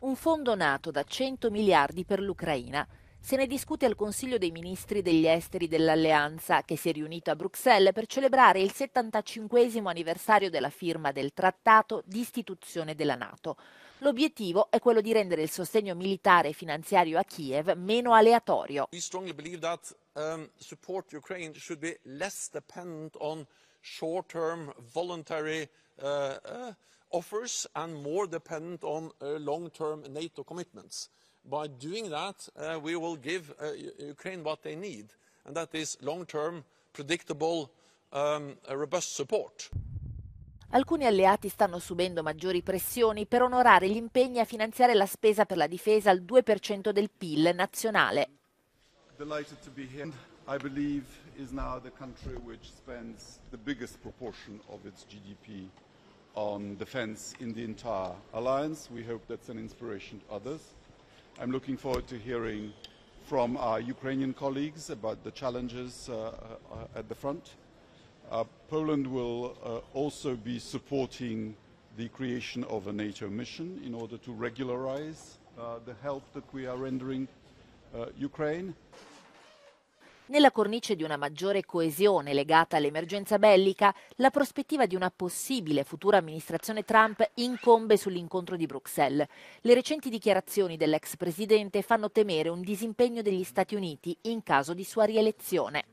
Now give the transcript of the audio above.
un fondo nato da 100 miliardi per l'Ucraina. Se ne discute al Consiglio dei Ministri degli Esteri dell'Alleanza, che si è riunito a Bruxelles per celebrare il 75 anniversario della firma del trattato di istituzione della Nato. L'obiettivo è quello di rendere il sostegno militare e finanziario a Kiev meno aleatorio. We strongly believe that um, support Ukraine should be less dependent on short-term voluntary uh, uh, offers and more dependent on uh, long-term NATO commitments. By doing that, we will give Ukraine what they need, and that is long-term, predictable, um, robust support. Alcuni alleati stanno subendo maggiori pressioni per onorare gli impegni a finanziare la spesa per la difesa al 2% del PIL nazionale. delighted to be here. I believe is now the country which spends the biggest proportion of its GDP on defense in the entire alliance. We hope that's an inspiration to others. I'm looking forward to hearing from our Ukrainian colleagues about the challenges uh, uh at the front. Uh, Poland will uh, also be supporting the creation of a NATO mission in order to regularize uh, the help that we are rendering uh, Ukraine. Nella cornice di una maggiore coesione legata all'emergenza bellica, la prospettiva di una possibile futura amministrazione Trump incombe sull'incontro di Bruxelles. Le recenti dichiarazioni dell'ex presidente fanno temere un disimpegno degli Stati Uniti in caso di sua rielezione.